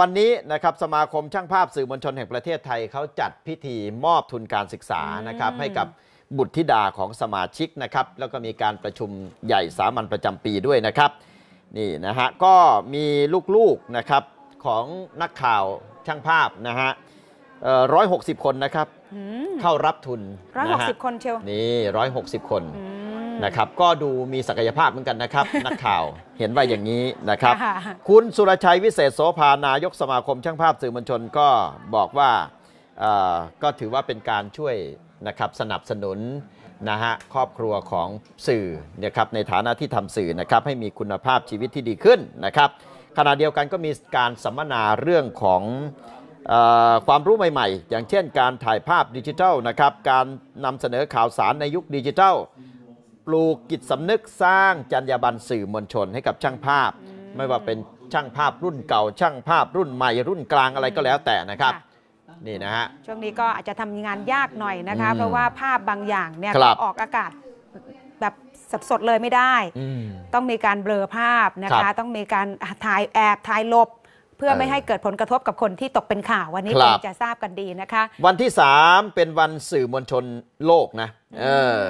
วันนี้นะครับสมาคมช่างภาพสื่อมวลชนแห่งประเทศไทยเขาจัดพิธีมอบทุนการศึกษานะครับให้กับบุตรธิดาของสมาชิกนะครับแล้วก็มีการประชุมใหญ่สามัญประจำปีด้วยนะครับนี่นะฮะก็มีลูกๆนะครับของนักข่าวช่างภาพนะฮะร้อยหกสิบคนนะครับเข้ารับทุนร้อยหกสิบคนเชียวนี่ร้อยหกสิบคนนะครับก็ดูมีศักยภาพเหมือนกันนะครับ นักข่าวเห็นว่าอย่างนี้นะครับ คุณสุรชัย วิเศษโสภา นายกสมาคม ช่างภาพสื่อมวลชนก็บอกว่าก็ถือว่าเป็นการช่วยนะครับสนับสนุนนะฮะครอบครัวของสื่อนะครับในฐานะที่ทำสื่อนะครับให้มีคุณภาพชีวิตที่ดีขึ้นนะครับขณะเดียวกันก็มีการสัมมนาเรื่องของอความรู้ใหม่ ๆ อย่างเช่น การถ่ายภาพดิจิทัลนะครับการนำเสนอข่าวสารในยุคดิจิทัลปลูกกิจสำนึกสร้างจรรยาบรรณสื่อมวลชนให้กับช่างภาพ ไม่ว่าเป็นช่างภาพรุ่นเก่า ช่างภาพรุ่นใหม่รุ่นกลางอะไรก็แล้วแต่นะครับ นี่นะฮะช่วงนี้ก็อาจจะทำงานยากหน่อยนะคะเพราะว่าภาพบางอย่างเนี่ยออกอากาศแบบสดๆเลยไม่ได้ต้องมีการเบลอภาพนะคคะต้องมีการถ่ายแอบถ่ายลบเพื่อไม่ให้เกิดผลกระทบกับคนที่ตกเป็นข่าววันนี้ครางจะทราบกันดีนะคะวันที่3เป็นวันสื่อมวลชนโลกนะ เออ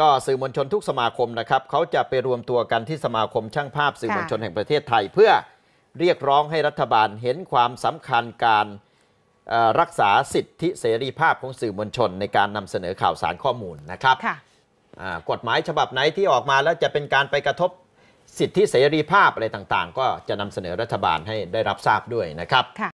ก็สื่อมวลชนทุกสมาคมนะครับเขาจะไปรวมตัวกันที่สมาคมช่างภาพสื่อมวลชนแห่งประเทศไทย เพื่อเรียกร้องให้รัฐบาลเห็นความสำคัญการรักษาสิทธิเสรีภาพของสื่อมวลชนในการนำเสนอข่าวสารข้อมูลนะครับกฎหมายฉบับไหนที่ออกมาแล้วจะเป็นการไปกระทบสิทธิเสรีภาพอะไรต่างๆ ก็จะนำเสนอรัฐบาลให้ได้รับทราบด้วยนะครับ